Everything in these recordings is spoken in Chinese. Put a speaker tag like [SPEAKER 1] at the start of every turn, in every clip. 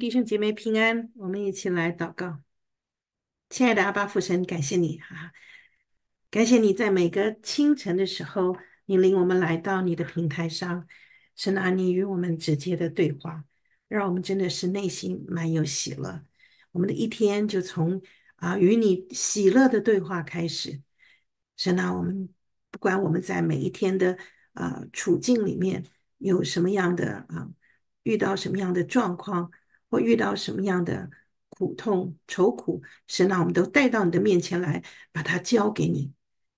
[SPEAKER 1] 弟兄姐妹平安，我们一起来祷告。亲爱的阿爸父神，感谢你啊，感谢你在每个清晨的时候，你领我们来到你的平台上，神啊，你与我们直接的对话，让我们真的是内心满有喜乐。我们的一天就从啊与你喜乐的对话开始。神啊，我们不管我们在每一天的啊处境里面有什么样的啊遇到什么样的状况。或遇到什么样的苦痛、愁苦，神啊，我们都带到你的面前来，把它交给你。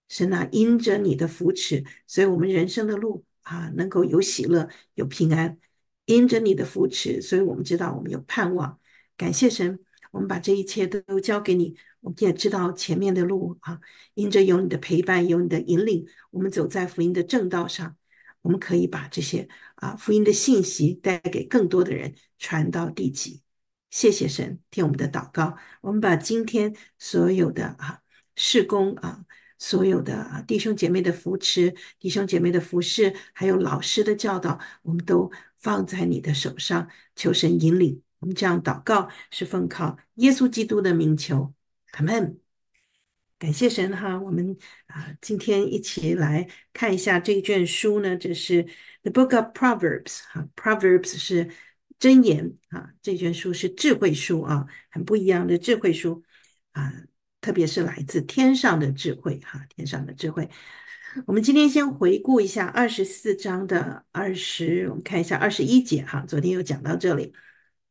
[SPEAKER 1] 神啊，因着你的扶持，所以我们人生的路啊，能够有喜乐、有平安。因着你的扶持，所以我们知道我们有盼望。感谢神，我们把这一切都交给你。我们也知道前面的路啊，因着有你的陪伴、有你的引领，我们走在福音的正道上。我们可以把这些啊福音的信息带给更多的人。传到地极，谢谢神听我们的祷告。我们把今天所有的啊事工啊，所有的啊弟兄姐妹的扶持、弟兄姐妹的服侍，还有老师的教导，我们都放在你的手上，求神引领。我们这样祷告，是奉靠耶稣基督的名求。阿门。感谢神哈，我们啊今天一起来看一下这一卷书呢，这是《The Book of Proverbs》哈，《Proverbs》是。箴言啊，这卷书是智慧书啊，很不一样的智慧书啊，特别是来自天上的智慧哈，天上的智慧。我们今天先回顾一下二十四章的二十，我们看一下二十一节哈，昨天又讲到这里。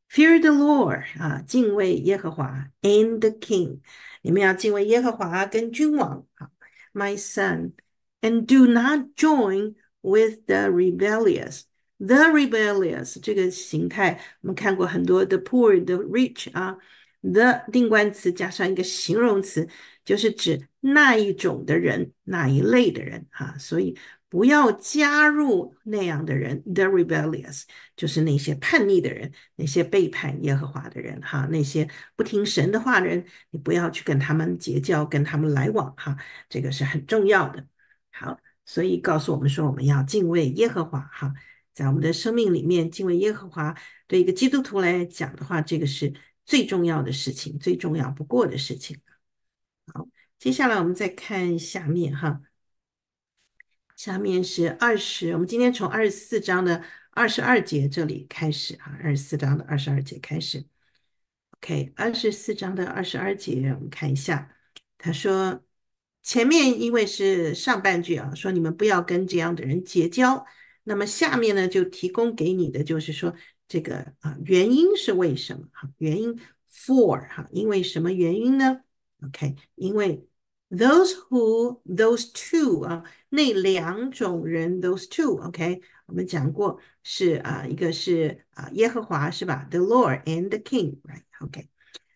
[SPEAKER 1] Fear the Lord 啊，敬畏耶和华，and the king，你们要敬畏耶和华跟君王。啊。My son, and do not join with the rebellious. The rebellious 这个形态，我们看过很多，the poor，the rich 啊，the 定冠词加上一个形容词，就是指那一种的人，那一类的人哈。所以不要加入那样的人，the rebellious 就是那些叛逆的人，那些背叛耶和华的人哈，那些不听神的话的人，你不要去跟他们结交，跟他们来往哈，这个是很重要的。好，所以告诉我们说，我们要敬畏耶和华哈。在我们的生命里面，敬畏耶和华，对一个基督徒来讲的话，这个是最重要的事情，最重要不过的事情好，接下来我们再看下面哈，下面是二十，我们今天从二十四章的二十二节这里开始啊，二十四章的二十二节开始。OK，二十四章的二十二节，我们看一下，他说前面因为是上半句啊，说你们不要跟这样的人结交。那么下面呢，就提供给你的就是说这个啊、呃、原因是为什么哈？原因 for 哈，因为什么原因呢？OK，因为 those who those two 啊，那两种人 those two，OK，、okay? 我们讲过是啊、呃，一个是啊、呃、耶和华是吧？The Lord and the King，right？OK，、okay.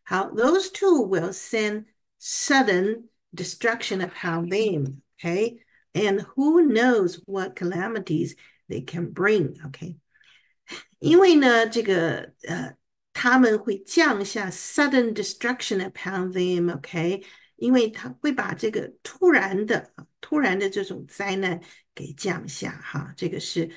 [SPEAKER 1] 好，those two will send sudden destruction upon them，OK，and、okay? who knows what calamities They can bring, o k 因为呢，这个呃，他们会降下 sudden destruction upon them, o k 因为他会把这个突然的、突然的这种灾难给降下，哈，这个是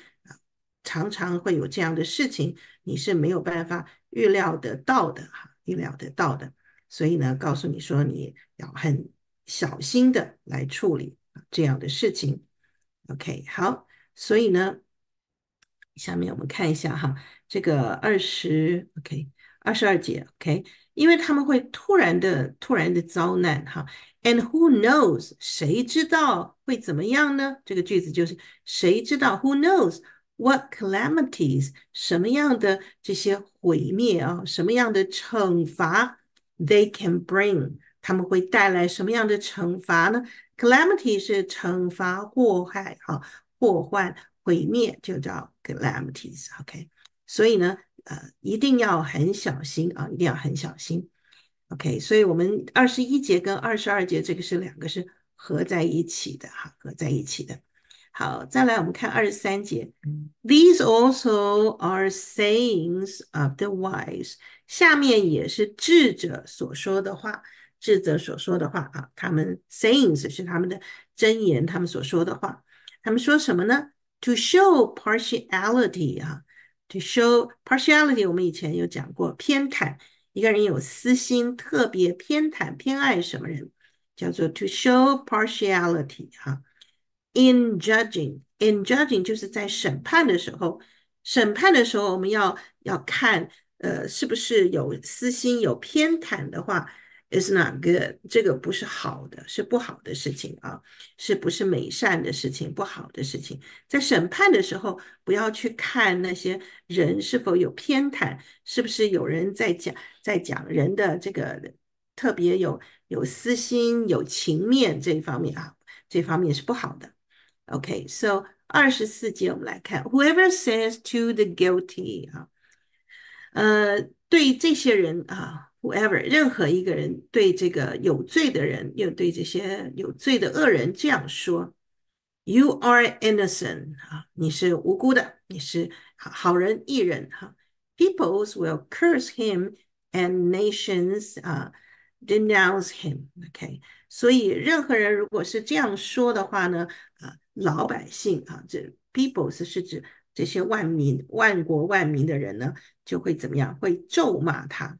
[SPEAKER 1] 常常会有这样的事情，你是没有办法预料得到的，哈，预料得到的。所以呢，告诉你说你要很小心的来处理这样的事情，OK？好。所以呢，下面我们看一下哈，这个二十，OK，二十二节，OK，因为他们会突然的突然的遭难哈，And who knows？谁知道会怎么样呢？这个句子就是谁知道，Who knows what calamities？什么样的这些毁灭啊，什么样的惩罚？They can bring？他们会带来什么样的惩罚呢？Calamity 是惩罚祸害哈，祸患毁灭就叫 c a l a m i t i e s o k 所以呢，呃，一定要很小心啊，一定要很小心，OK，所以我们二十一节跟二十二节这个是两个是合在一起的哈，合在一起的。好，再来我们看二十三节，These also are sayings of the wise。下面也是智者所说的话，智者所说的话啊，他们 sayings 是他们的箴言，他们所说的话。他们说什么呢？To show partiality 啊，To show partiality，我们以前有讲过偏袒，一个人有私心，特别偏袒偏爱什么人，叫做 To show partiality 啊。In judging，In judging 就是在审判的时候，审判的时候我们要要看，呃，是不是有私心，有偏袒的话。Is not good，这个不是好的，是不好的事情啊，是不是美善的事情？不好的事情，在审判的时候，不要去看那些人是否有偏袒，是不是有人在讲，在讲人的这个特别有有私心、有情面这一方面啊，这方面是不好的。OK，so 二十四节我们来看，whoever says to the guilty 啊，呃，对这些人啊。Whoever 任何一个人对这个有罪的人，又对这些有罪的恶人这样说，You are innocent 啊，你是无辜的，你是好好人一人哈。Peoples will curse him and nations 啊，denounce him. OK，所以任何人如果是这样说的话呢，啊，老百姓啊，这 peoples 是指这些万民、万国、万民的人呢，就会怎么样？会咒骂他。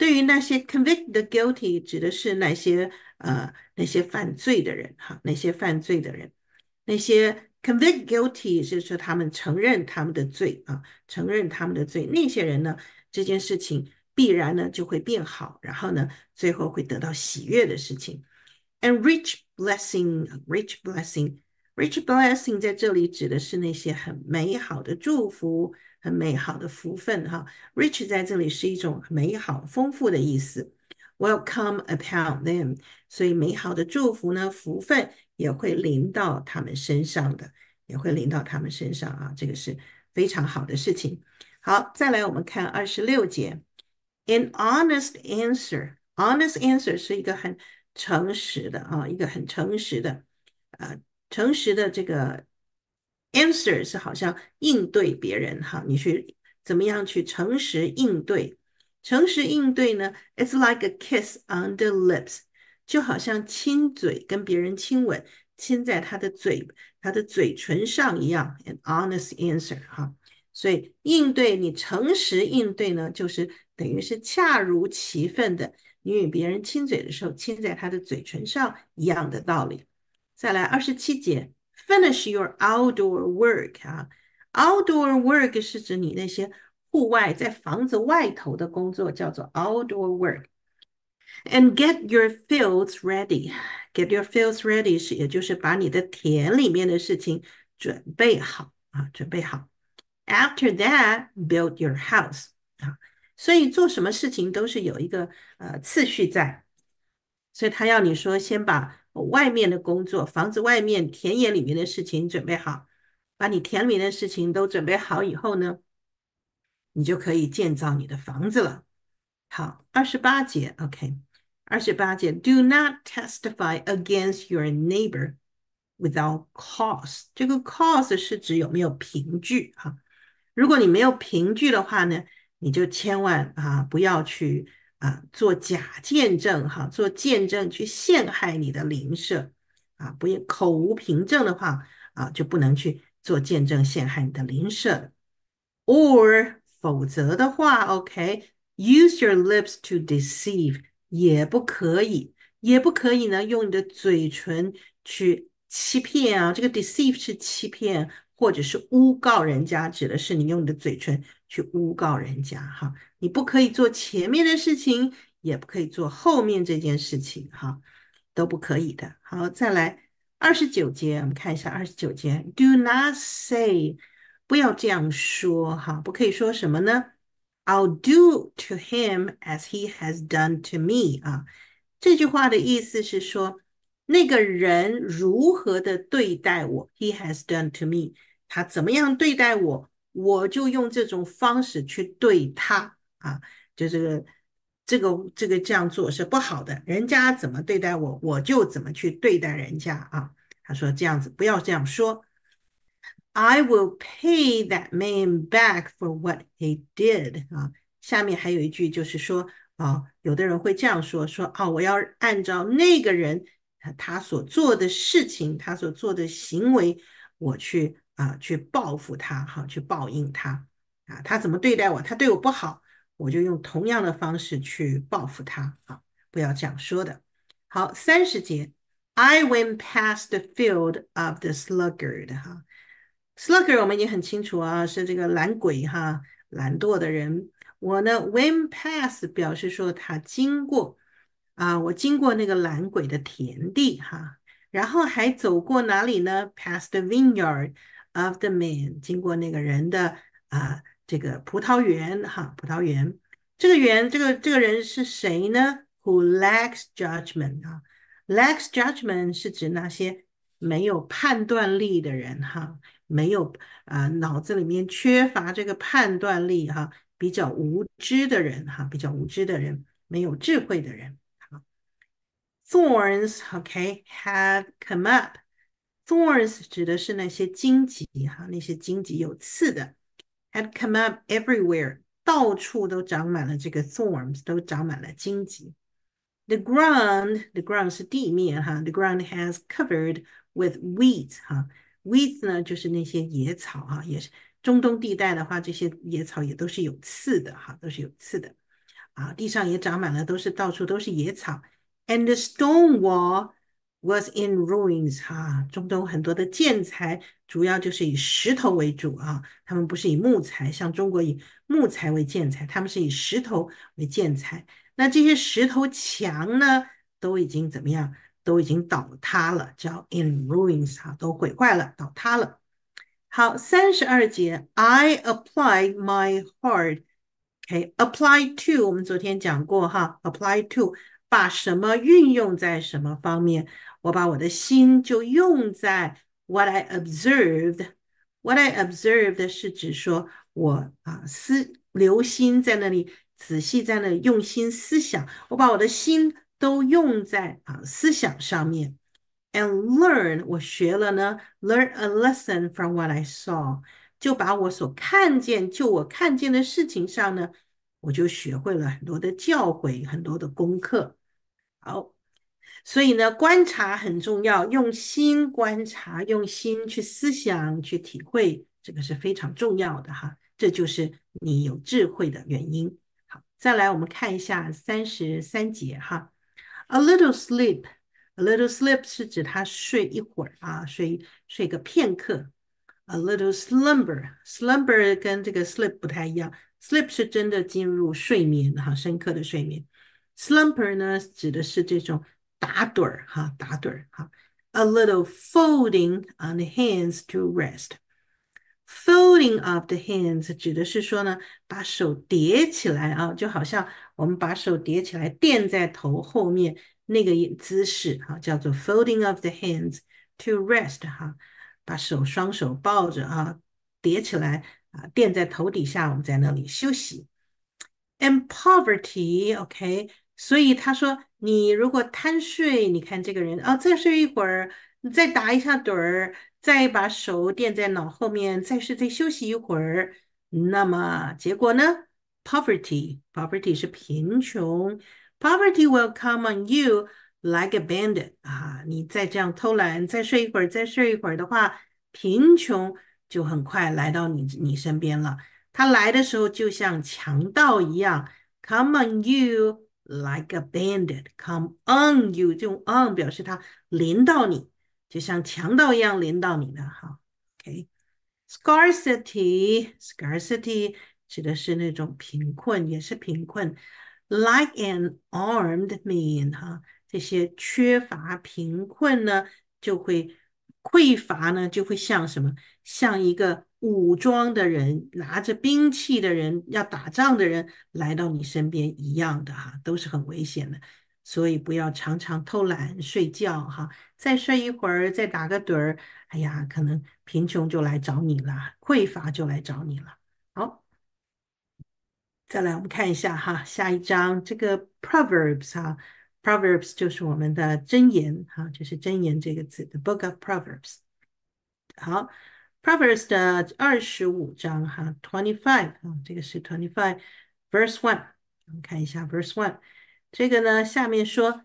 [SPEAKER 1] 对于那些 convicted guilty 指的是那些？呃，那些犯罪的人哈，那些犯罪的人，那些 convicted guilty 是说他们承认他们的罪啊，承认他们的罪。那些人呢，这件事情必然呢就会变好，然后呢，最后会得到喜悦的事情。And rich blessing, rich blessing, rich blessing 在这里指的是那些很美好的祝福。很美好的福分哈，rich 在这里是一种美好、丰富的意思。Welcome upon them，所以美好的祝福呢，福分也会临到他们身上的，也会临到他们身上啊，这个是非常好的事情。好，再来我们看二十六节，an honest answer，honest answer 是一个很诚实的啊，一个很诚实的，呃，诚实的这个。Answer 是好像应对别人哈，你去怎么样去诚实应对？诚实应对呢？It's like a kiss on the lips，就好像亲嘴跟别人亲吻，亲在他的嘴、他的嘴唇上一样。An honest answer 哈，所以应对你诚实应对呢，就是等于是恰如其分的，你与别人亲嘴的时候，亲在他的嘴唇上一样的道理。再来二十七节。finish your outdoor work 啊，outdoor work 是指你那些户外在房子外头的工作，叫做 outdoor work。And get your fields ready. Get your fields ready 是也就是把你的田里面的事情准备好啊，准备好。After that, build your house 啊。所以做什么事情都是有一个呃次序在，所以他要你说先把外面的工作，房子外面、田野里面的事情准备好，把你田里面的事情都准备好以后呢，你就可以建造你的房子了。好，二十八节，OK，二十八节，Do not testify against your neighbor without cause。这个 cause 是指有没有凭据啊？如果你没有凭据的话呢，你就千万啊不要去。啊，做假见证哈，做见证去陷害你的邻舍啊，不要口无凭证的话啊，就不能去做见证陷害你的邻舍。Or 否则的话，OK，use your lips to deceive 也不可以，也不可以呢，用你的嘴唇去欺骗啊。这个 deceive 是欺骗。或者是诬告人家，指的是你用你的嘴唇去诬告人家哈，你不可以做前面的事情，也不可以做后面这件事情哈，都不可以的。好，再来二十九节，我们看一下二十九节，Do not say，不要这样说哈，不可以说什么呢？I'll do to him as he has done to me。啊，这句话的意思是说，那个人如何的对待我，he has done to me。他怎么样对待我，我就用这种方式去对他啊，就这个、这个、这个这样做是不好的。人家怎么对待我，我就怎么去对待人家啊。他说这样子不要这样说。I will pay that man back for what he did。啊，下面还有一句就是说啊，有的人会这样说，说啊，我要按照那个人他所做的事情，他所做的行为，我去。啊，去报复他哈，去报应他啊！他怎么对待我？他对我不好，我就用同样的方式去报复他啊！不要这样说的。好，三十节，I went past the field of the sluggard 哈，sluggard 我们已经很清楚啊，是这个懒鬼哈，懒惰的人。我呢，went past 表示说他经过啊，我经过那个懒鬼的田地哈，然后还走过哪里呢？past the vineyard。of the man，经过那个人的啊这个葡萄园哈，葡萄园这个园这个这个人是谁呢？Who lacks judgment 啊，lacks judgment 是指那些没有判断力的人哈，没有啊脑子里面缺乏这个判断力哈，比较无知的人哈，比较无知的人，没有智慧的人。Thorns, okay, have come up. Thorns 指的是那些荆棘哈，那些荆棘有刺的。Had come up everywhere，到处都长满了这个 thorns，都长满了荆棘。The ground，the ground 是地面哈，the ground has covered with weeds 哈，weeds 呢就是那些野草哈，也是中东地带的话，这些野草也都是有刺的哈，都是有刺的啊，地上也长满了，都是到处都是野草。And the stone wall。Was in ruins，哈，中东很多的建材主要就是以石头为主啊，他们不是以木材，像中国以木材为建材，他们是以石头为建材。那这些石头墙呢，都已经怎么样？都已经倒塌了，叫 in ruins，哈，都毁坏了，倒塌了。好，三十二节，I a p p l y my heart，OK，apply to，我们昨天讲过哈，apply to。把什么运用在什么方面？我把我的心就用在 what I observed，what I observed 是指说我啊思留心在那里，仔细在那用心思想。我把我的心都用在啊思想上面。And learn，我学了呢，learn a lesson from what I saw，就把我所看见，就我看见的事情上呢，我就学会了很多的教诲，很多的功课。好，所以呢，观察很重要，用心观察，用心去思想，去体会，这个是非常重要的哈。这就是你有智慧的原因。好，再来，我们看一下三十三节哈。A little sleep，a little sleep 是指他睡一会儿啊，睡睡个片刻。A little slumber，slumber 跟这个 sleep 不太一样，sleep 是真的进入睡眠哈，深刻的睡眠。Slumper 呢，指的是这种打盹儿哈，打盹儿哈。A little folding on the hands to rest. Folding of the hands 指的是说呢，把手叠起来啊，就好像我们把手叠起来垫在头后面那个姿势哈、啊，叫做 folding of the hands to rest 哈、啊，把手双手抱着啊，叠起来啊，垫在头底下，我们在那里休息。And poverty, OK，所以他说：“你如果贪睡，你看这个人啊，再睡一会儿，你再打一下盹儿，再把手垫在脑后面，再睡，再休息一会儿，那么结果呢？Poverty，poverty 是贫穷，poverty will come on you like a bandit 啊！你再这样偷懒，再睡一会儿，再睡一会儿的话，贫穷就很快来到你你身边了。他来的时候就像强盗一样，come on you。” Like a bandit, come on you！这种 on 表示它临到你，就像强盗一样临到你的哈，OK，scarcity, scarcity 指的是那种贫困，也是贫困。Like an armed man，哈，这些缺乏贫困呢，就会。匮乏呢，就会像什么，像一个武装的人，拿着兵器的人，要打仗的人来到你身边一样的，哈，都是很危险的，所以不要常常偷懒睡觉，哈，再睡一会儿，再打个盹儿，哎呀，可能贫穷就来找你了，匮乏就来找你了。好，再来我们看一下哈，下一章这个 proverbs 哈。Proverbs 就是我们的箴言，哈，就是箴言这个词的 Book of Proverbs。好，Proverbs 的二十五章哈，Twenty Five 啊，这个是 Twenty Five Verse One。我们看一下 Verse One，这个呢下面说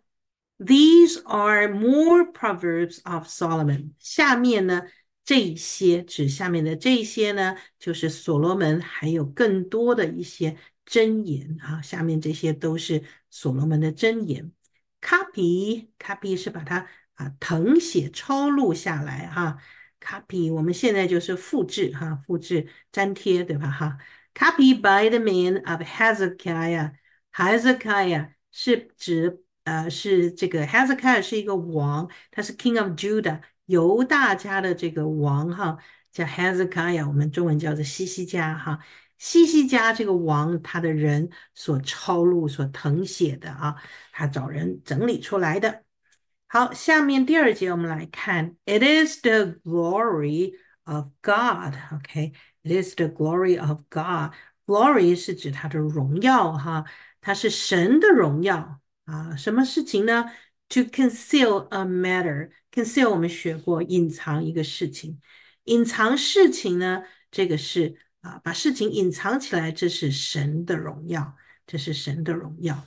[SPEAKER 1] ，These are more proverbs of Solomon。下面呢，这些指下面的这些呢，就是所罗门还有更多的一些箴言啊，下面这些都是所罗门的箴言。Copy，copy 是把它啊誊写抄录下来哈。Copy，我们现在就是复制哈，复制粘贴对吧哈？Copy by the man of Hezekiah，Hezekiah 是指呃是这个 Hezekiah 是一个王，他是 King of Judah 犹大家的这个王哈，叫 Hezekiah，我们中文叫做西西家哈。西西家这个王，他的人所抄录、所誊写的啊，他找人整理出来的。好，下面第二节我们来看。It is the glory of God. OK, it is the glory of God. Glory 是指它的荣耀哈，它是神的荣耀啊。什么事情呢？To conceal a matter, conceal 我们学过，隐藏一个事情，隐藏事情呢，这个是。啊，把事情隐藏起来，这是神的荣耀，这是神的荣耀。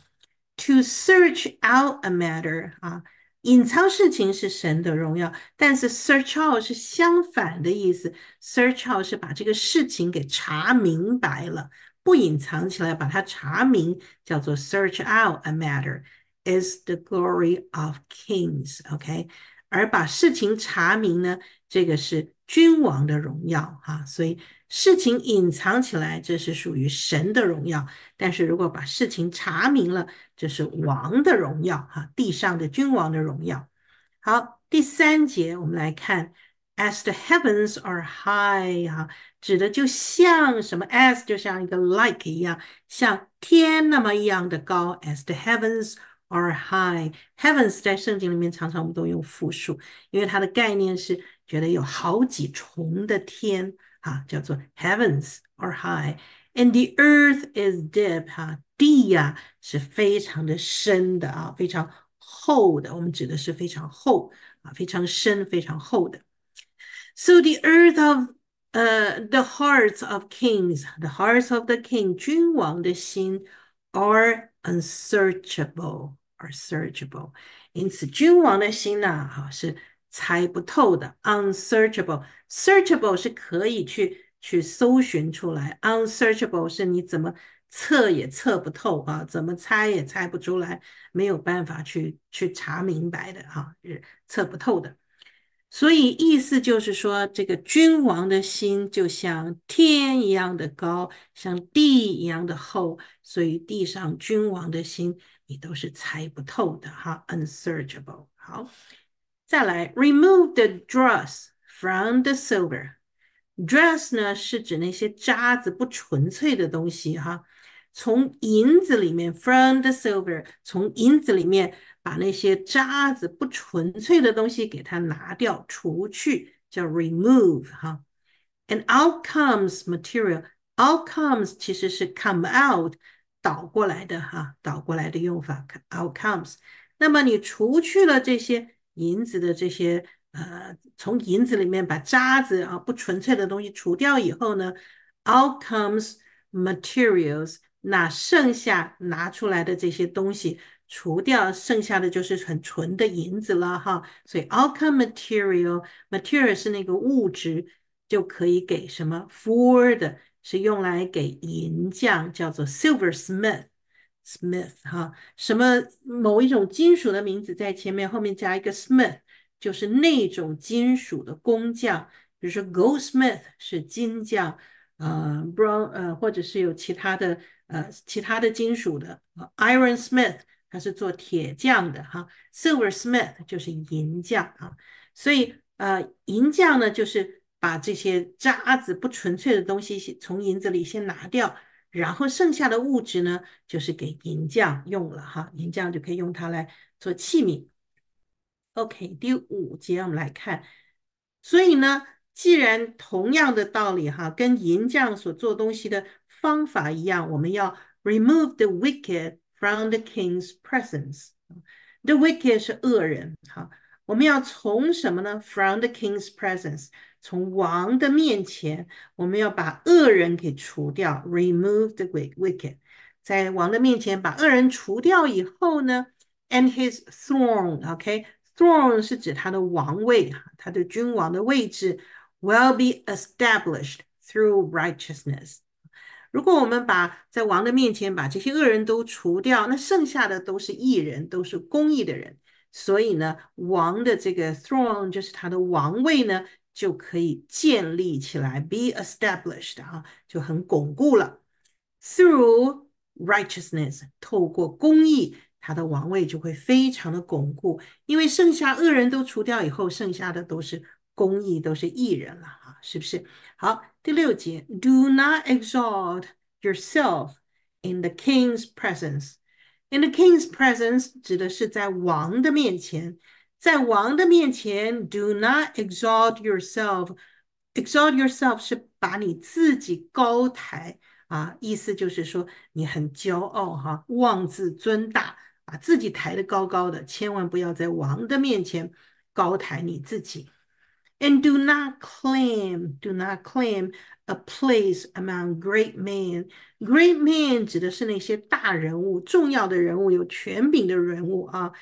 [SPEAKER 1] To search out a matter，啊，隐藏事情是神的荣耀，但是 search out 是相反的意思。Search out 是把这个事情给查明白了，不隐藏起来，把它查明，叫做 search out a matter is the glory of kings。OK，而把事情查明呢，这个是君王的荣耀，哈，所以。事情隐藏起来，这是属于神的荣耀；但是如果把事情查明了，这是王的荣耀，哈，地上的君王的荣耀。好，第三节我们来看，as the heavens are high，哈，指的就像什么？as 就像一个 like 一样，像天那么一样的高。as the heavens are high，heavens 在圣经里面常常我们都用复数，因为它的概念是觉得有好几重的天。啊，叫做 heavens are high，and the earth is deep，哈、啊，地呀、啊、是非常的深的啊，非常厚的，我们指的是非常厚啊，非常深，非常厚的。So the earth of uh, the hearts of kings，the hearts of the king，君王的心 are unsearchable，are searchable。因此，君王的心呐，哈，是猜不透的，unsearchable，searchable 是可以去去搜寻出来，unsearchable 是你怎么测也测不透啊，怎么猜也猜不出来，没有办法去去查明白的啊，是测不透的。所以意思就是说，这个君王的心就像天一样的高，像地一样的厚，所以地上君王的心你都是猜不透的哈，unsearchable。好。再来，remove the dross from the silver。dross 呢是指那些渣子、不纯粹的东西哈。从银子里面，from the silver，从银子里面把那些渣子、不纯粹的东西给它拿掉、除去，叫 remove 哈。And out comes material。out comes 其实是 come out comes。那么你除去了这些。银子的这些呃，从银子里面把渣子啊、不纯粹的东西除掉以后呢，outcomes materials，那剩下拿出来的这些东西除掉，剩下的就是很纯的银子了哈。所以 outcome material material 是那个物质，就可以给什么 for 的是用来给银匠叫做 silver smith。Smith 哈，什么某一种金属的名字在前面后面加一个 Smith，就是那种金属的工匠。比如说 Gold Smith 是金匠，呃，Bron 呃，或者是有其他的呃其他的金属的，Iron Smith 他是做铁匠的哈，Silver Smith 就是银匠啊。所以呃，银匠呢，就是把这些渣子不纯粹的东西先从银子里先拿掉。然后剩下的物质呢，就是给银匠用了哈，银匠就可以用它来做器皿。OK，第五节我们来看，所以呢，既然同样的道理哈，跟银匠所做东西的方法一样，我们要 remove the wicked from the king's presence。The wicked 是恶人，好，我们要从什么呢？From the king's presence。从王的面前，我们要把恶人给除掉，remove the wicked。在王的面前把恶人除掉以后呢，and his throne，OK，throne 是指他的王位，他的君王的位置，will be established through righteousness。如果我们把在王的面前把这些恶人都除掉，那剩下的都是义人，都是公义的人。所以呢，王的这个 throne 就是他的王位呢。就可以建立起来，be established 哈，就很巩固了。Through righteousness，透过公义，他的王位就会非常的巩固，因为剩下恶人都除掉以后，剩下的都是公义，都是义人了哈，是不是？好，第六节，Do not exalt yourself in the king's presence。in the king's presence 指的是在王的面前。在王的面前，do not exalt yourself。exalt yourself 是把你自己高抬啊，意思就是说你很骄傲哈、啊，妄自尊大，把自己抬得高高的，千万不要在王的面前高抬你自己。And do not claim, do not claim a place among great men. Great men 指的是那些大人物、重要的人物、有权柄的人物啊。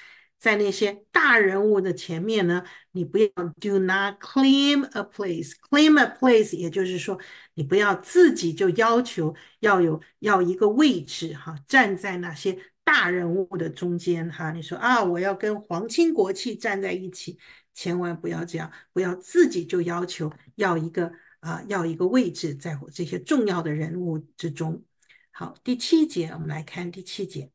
[SPEAKER 1] 在那些大人物的前面呢？你不要 do not claim a place. Claim a place，也就是说，你不要自己就要求要有要一个位置哈，站在那些大人物的中间哈。你说啊，我要跟皇亲国戚站在一起，千万不要这样，不要自己就要求要一个啊，要一个位置，在我这些重要的人物之中。好，第七节，我们来看第七节。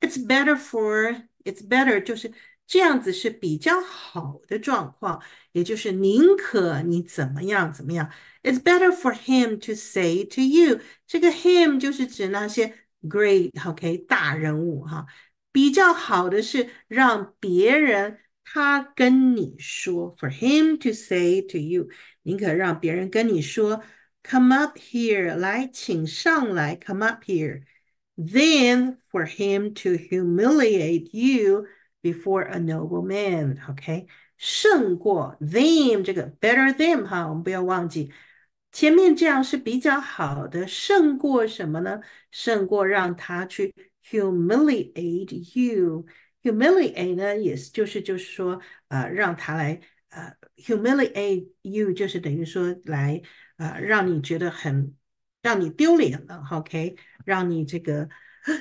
[SPEAKER 1] It's better for It's better，就是这样子是比较好的状况，也就是宁可你怎么样怎么样。It's better for him to say to you，这个 him 就是指那些 great，OK 大人物哈。比较好的是让别人他跟你说，for him to say to you，宁可让别人跟你说，come up here 来，请上来，come up here。than for him to humiliate you before a noble man. OK，胜过 them 这个 better them 哈，我们不要忘记。前面这样是比较好的，胜过什么呢？胜过让他去 humiliate you。humiliate 呢，也就是就是说，呃，让他来，呃，humiliate you 就是等于说来，呃，让你觉得很让你丢脸了，OK？让你这个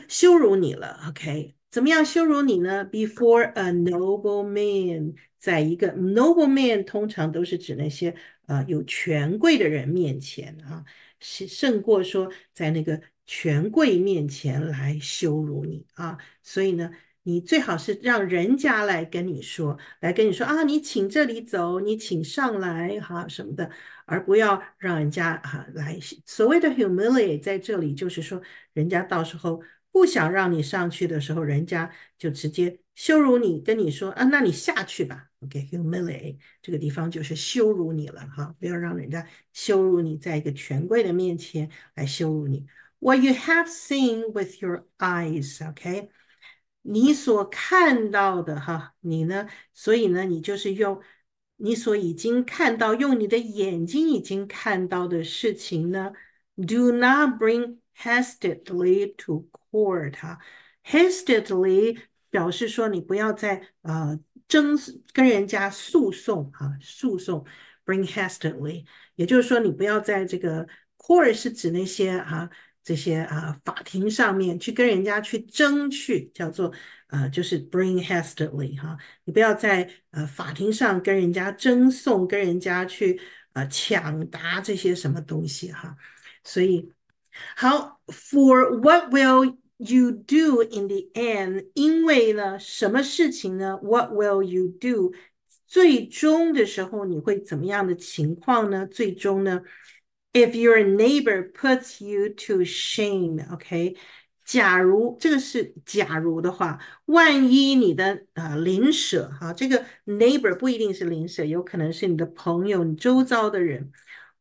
[SPEAKER 1] 羞辱你了，OK？怎么样羞辱你呢？Before a noble man，在一个 noble man 通常都是指那些呃有权贵的人面前啊，是胜过说在那个权贵面前来羞辱你啊。所以呢，你最好是让人家来跟你说，来跟你说啊，你请这里走，你请上来，哈，什么的。而不要让人家啊来所谓的 humiliate，在这里就是说，人家到时候不想让你上去的时候，人家就直接羞辱你，跟你说啊，那你下去吧。OK，humiliate 这个地方就是羞辱你了哈，不要让人家羞辱你，在一个权贵的面前来羞辱你。What you have seen with your eyes，OK，你所看到的哈，你呢？所以呢，你就是用。你所已经看到，用你的眼睛已经看到的事情呢，do not bring hastily to court。哈，hastily 表示说你不要再啊争跟人家诉讼啊诉讼，bring hastily，也就是说你不要在这个 court 是指那些啊这些啊法庭上面去跟人家去争去叫做。呃，就是 bring hastily 哈，你不要在呃法庭上跟人家争讼，跟人家去呃抢答这些什么东西哈。所以，好，for what will you do in the end？因为呢，什么事情呢？What will you do？最终的时候你会怎么样的情况呢？最终呢？If your neighbor puts you to shame, okay? 假如这个是假如的话，万一你的啊邻舍哈，这个 neighbor 不一定是邻舍，有可能是你的朋友，你周遭的人，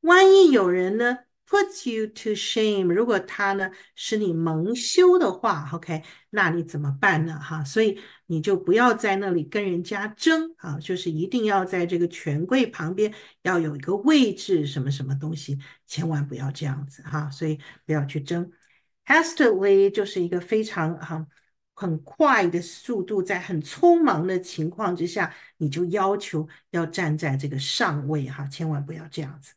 [SPEAKER 1] 万一有人呢 puts you to shame，如果他呢使你蒙羞的话，OK，那你怎么办呢？哈，所以你就不要在那里跟人家争啊，就是一定要在这个权贵旁边要有一个位置，什么什么东西，千万不要这样子哈，所以不要去争。hastily 就是一个非常啊很快的速度，在很匆忙的情况之下，你就要求要站在这个上位哈，千万不要这样子。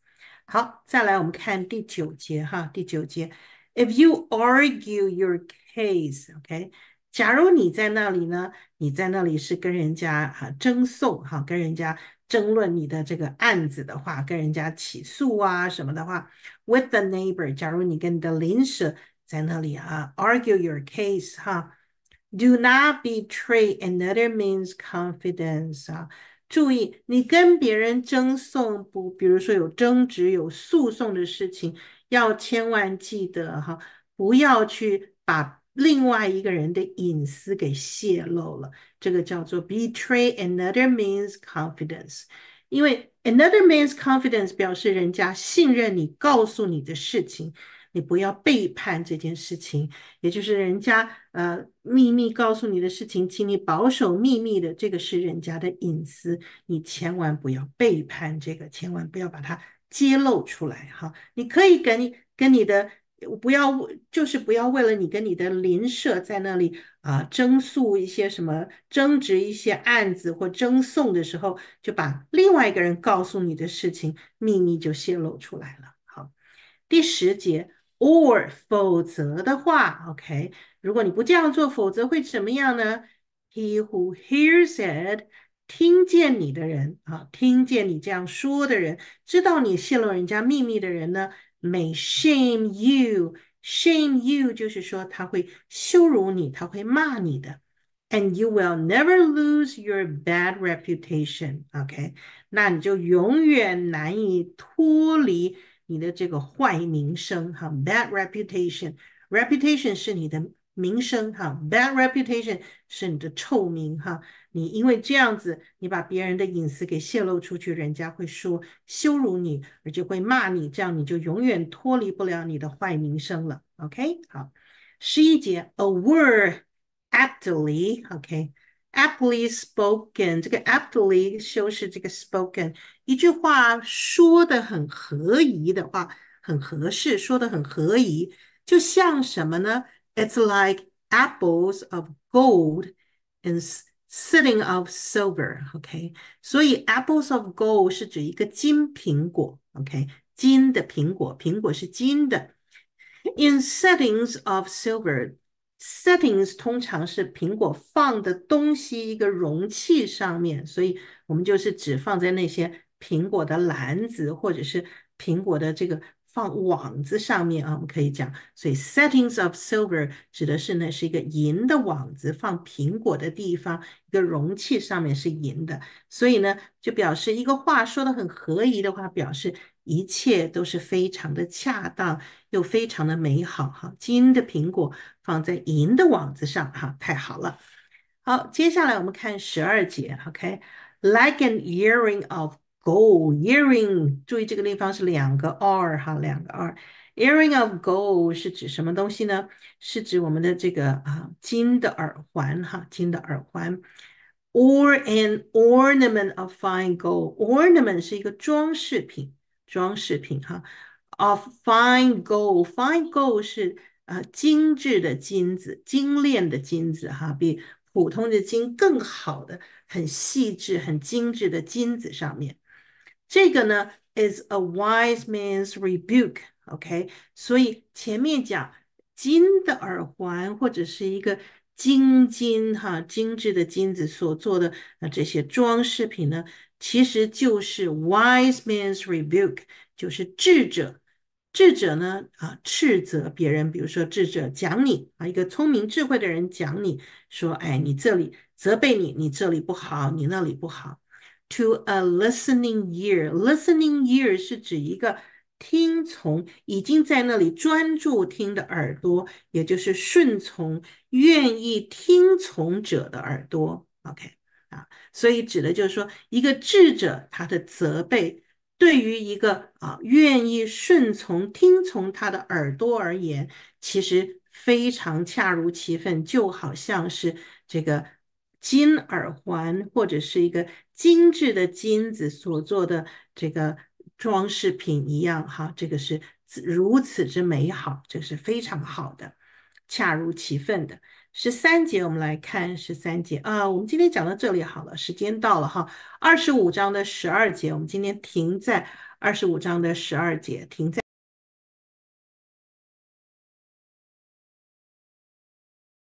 [SPEAKER 1] 好，再来我们看第九节哈，第九节，if you argue your case，OK，假如你在那里呢，你在那里是跟人家哈争讼哈，跟人家争论你的这个案子的话，跟人家起诉啊什么的话，with the neighbor，假如你跟你的邻舍。argue your case do not betray another man's confidence 啊。注意，你跟别人争讼不，比如说有争执、有诉讼的事情，要千万记得哈，不要去把另外一个人的隐私给泄露了。这个叫做 betray another man's confidence，因为 another man's confidence 表示人家信任你告诉你的事情。你不要背叛这件事情，也就是人家呃秘密告诉你的事情，请你保守秘密的，这个是人家的隐私，你千万不要背叛这个，千万不要把它揭露出来哈。你可以跟你跟你的，不要就是不要为了你跟你的邻舍在那里啊争诉一些什么争执一些案子或争讼的时候，就把另外一个人告诉你的事情秘密就泄露出来了。好，第十节。or 否则的话，OK，如果你不这样做，否则会怎么样呢？He who hears it，听见你的人啊，听见你这样说的人，知道你泄露人家秘密的人呢，may shame you。shame you 就是说他会羞辱你，他会骂你的。And you will never lose your bad reputation. OK，那你就永远难以脱离。你的这个坏名声，哈，bad reputation，reputation 是你的名声，哈，bad reputation 是你的臭名，哈。你因为这样子，你把别人的隐私给泄露出去，人家会说羞辱你，而且会骂你，这样你就永远脱离不了你的坏名声了。OK，好，十一节，a word actually，OK。aptly spoken，这个 aptly 修饰这个 spoken，一句话说的很合宜的话，很合适，说的很合宜，就像什么呢？It's like apples of gold and sitting of silver。OK，所以 apples of gold 是指一个金苹果。OK，金的苹果，苹果是金的。In settings of silver，Settings 通常是苹果放的东西，一个容器上面，所以我们就是只放在那些苹果的篮子或者是苹果的这个放网子上面啊，我们可以讲，所以 settings of silver 指的是呢是一个银的网子放苹果的地方，一个容器上面是银的，所以呢就表示一个话说的很合宜的话，表示。一切都是非常的恰当，又非常的美好哈。金的苹果放在银的网子上哈，太好了。好，接下来我们看十二节，OK。Like an earring of gold, earring，注意这个地方是两个 r 哈，两个 r。Earring of gold 是指什么东西呢？是指我们的这个啊金的耳环哈，金的耳环。Or an ornament of fine gold，ornament 是一个装饰品。装饰品，哈，of fine gold，fine gold 是啊，精致的金子，精炼的金子，哈，比普通的金更好的，很细致、很精致的金子上面。这个呢，is a wise man's rebuke，OK？所以前面讲金的耳环或者是一个金金，哈，精致的金子所做的啊这些装饰品呢。其实就是 wise m a n s rebuke，就是智者，智者呢啊斥责别人，比如说智者讲你啊，一个聪明智慧的人讲你说，哎，你这里责备你，你这里不好，你那里不好。To a listening ear，listening ear 是指一个听从已经在那里专注听的耳朵，也就是顺从愿意听从者的耳朵。OK。啊，所以指的就是说，一个智者他的责备，对于一个啊愿意顺从、听从他的耳朵而言，其实非常恰如其分，就好像是这个金耳环或者是一个精致的金子所做的这个装饰品一样，哈，这个是如此之美好，这是非常好的，恰如其分的。十三节，我们来看十三节啊。我们今天讲到这里好了，时间到了哈。二十五章的十二节，我们今天停在二十五章的十二节，停在。